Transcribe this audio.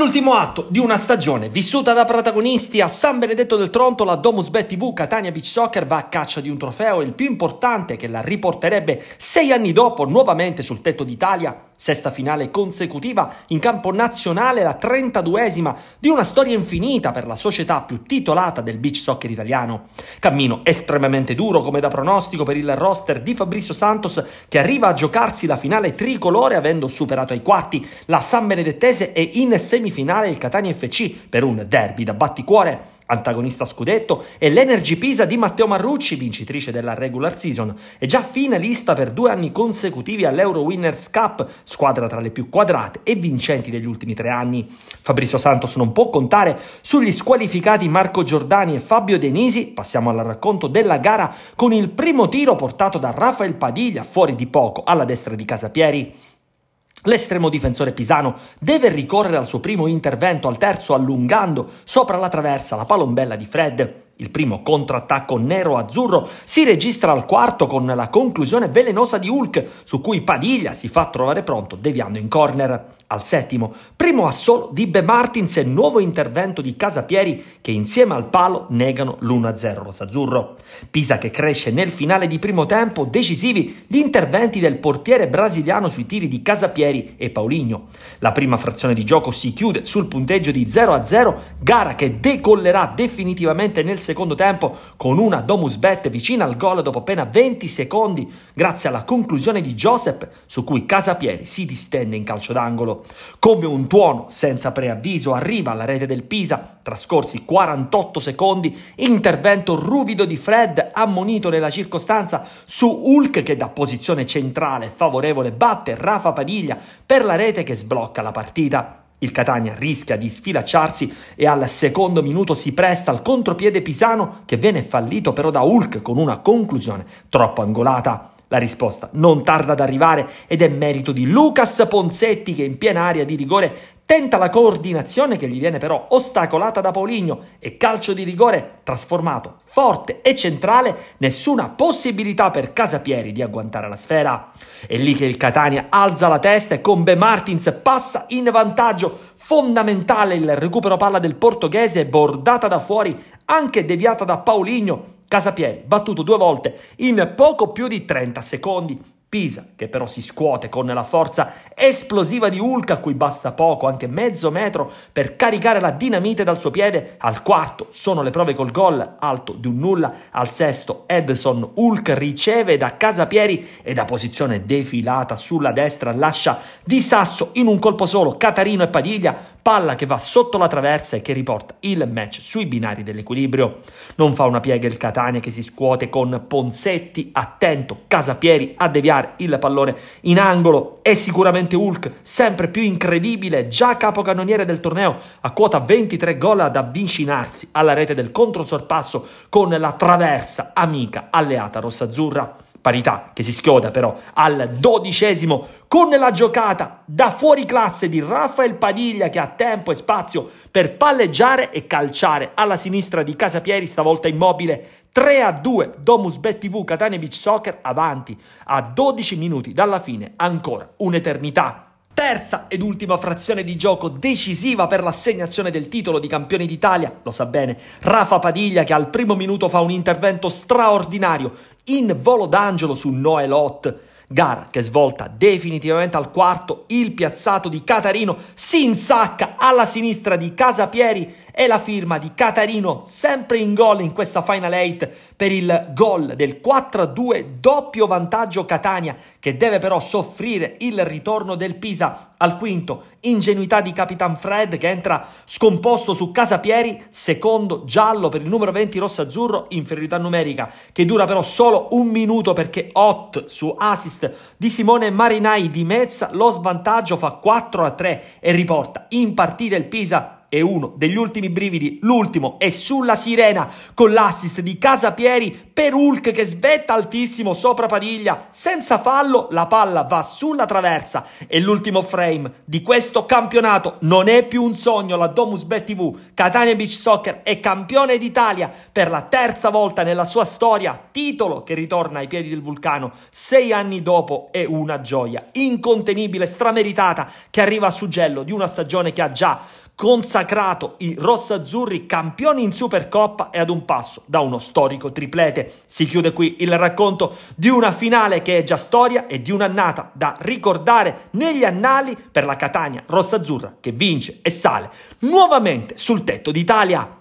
l'ultimo atto di una stagione vissuta da protagonisti a San Benedetto del Tronto, la Domus Bet TV Catania Beach Soccer va a caccia di un trofeo, il più importante che la riporterebbe sei anni dopo nuovamente sul tetto d'Italia sesta finale consecutiva in campo nazionale, la 32esima di una storia infinita per la società più titolata del beach soccer italiano. Cammino estremamente duro come da pronostico per il roster di Fabrizio Santos che arriva a giocarsi la finale tricolore avendo superato ai quarti la San Benedettese e in semifinale il Catania FC per un derby da batticuore antagonista scudetto, è l'Energy Pisa di Matteo Marrucci, vincitrice della regular season e già finalista per due anni consecutivi all'Euro Winners Cup, squadra tra le più quadrate e vincenti degli ultimi tre anni. Fabrizio Santos non può contare sugli squalificati Marco Giordani e Fabio Denisi. Passiamo al racconto della gara con il primo tiro portato da Rafael Padiglia fuori di poco alla destra di Casapieri. L'estremo difensore pisano deve ricorrere al suo primo intervento al terzo allungando sopra la traversa la palombella di Fred. Il primo contrattacco nero-azzurro si registra al quarto con la conclusione velenosa di Hulk, su cui Padiglia si fa trovare pronto deviando in corner. Al settimo, primo assolo di Be Martins e nuovo intervento di Casapieri che insieme al palo negano l'1-0 rosazzurro. Pisa che cresce nel finale di primo tempo, decisivi gli interventi del portiere brasiliano sui tiri di Casapieri e Paulinho. La prima frazione di gioco si chiude sul punteggio di 0-0, gara che decollerà definitivamente nel secondo secondo tempo con una domus bet vicina al gol dopo appena 20 secondi grazie alla conclusione di Joseph su cui Casapieri si distende in calcio d'angolo. Come un tuono senza preavviso arriva alla rete del Pisa, trascorsi 48 secondi, intervento ruvido di Fred ammonito nella circostanza su Hulk che da posizione centrale favorevole batte Rafa Padiglia per la rete che sblocca la partita. Il Catania rischia di sfilacciarsi e al secondo minuto si presta al contropiede pisano che viene fallito però da Hulk con una conclusione troppo angolata. La risposta non tarda ad arrivare ed è merito di Lucas Ponzetti che in piena area di rigore tenta la coordinazione che gli viene però ostacolata da Poligno e calcio di rigore trasformato forte e centrale, nessuna possibilità per Casapieri di agguantare la sfera. È lì che il Catania alza la testa e con Be Martins passa in vantaggio. Fondamentale il recupero palla del portoghese bordata da fuori, anche deviata da Paulinho Casapieri, battuto due volte in poco più di 30 secondi. Pisa, che però si scuote con la forza esplosiva di Hulk, a cui basta poco, anche mezzo metro, per caricare la dinamite dal suo piede. Al quarto sono le prove col gol, alto di un nulla. Al sesto Edson Hulk riceve da Casapieri e da posizione defilata sulla destra lascia di sasso in un colpo solo Catarino e Padiglia, palla che va sotto la traversa e che riporta il match sui binari dell'equilibrio. Non fa una piega il Catania che si scuote con Ponsetti, attento Casapieri a deviare il pallone in angolo. È sicuramente Hulk, sempre più incredibile, già capocannoniere del torneo, a quota 23 gol ad avvicinarsi alla rete del controsorpasso con la traversa amica alleata rossazzurra. Parità che si schioda però al dodicesimo con la giocata da fuori classe di Rafael Padiglia che ha tempo e spazio per palleggiare e calciare alla sinistra di Casapieri, stavolta immobile 3 a 2 Domus Bet TV Catania Beach Soccer avanti a 12 minuti dalla fine, ancora un'eternità Terza ed ultima frazione di gioco decisiva per l'assegnazione del titolo di campione d'Italia, lo sa bene, Rafa Padiglia che al primo minuto fa un intervento straordinario in volo d'angelo su Noel Ott. Gara che svolta definitivamente al quarto, il piazzato di Catarino si insacca alla sinistra di Casapieri e la firma di Catarino sempre in gol in questa Final 8 per il gol del 4-2 doppio vantaggio Catania che deve però soffrire il ritorno del Pisa al quinto ingenuità di Capitan Fred che entra scomposto su Casapieri secondo giallo per il numero 20 rosso-azzurro inferiorità numerica che dura però solo un minuto perché Ott su assist assist di Simone Marinai di Mezza, lo svantaggio fa 4 a 3 e riporta in partita il Pisa e uno degli ultimi brividi, l'ultimo è sulla sirena con l'assist di Casapieri per Hulk che svetta altissimo sopra Padiglia, senza fallo la palla va sulla traversa e l'ultimo frame di questo campionato non è più un sogno, la Domus Bet TV Catania Beach Soccer è campione d'Italia per la terza volta nella sua storia, titolo che ritorna ai piedi del vulcano sei anni dopo è una gioia incontenibile, strameritata che arriva a suggello di una stagione che ha già consacrato consacrato i rossazzurri campioni in Supercoppa e ad un passo da uno storico triplete. Si chiude qui il racconto di una finale che è già storia e di un'annata da ricordare negli annali per la Catania rossazzurra che vince e sale nuovamente sul tetto d'Italia.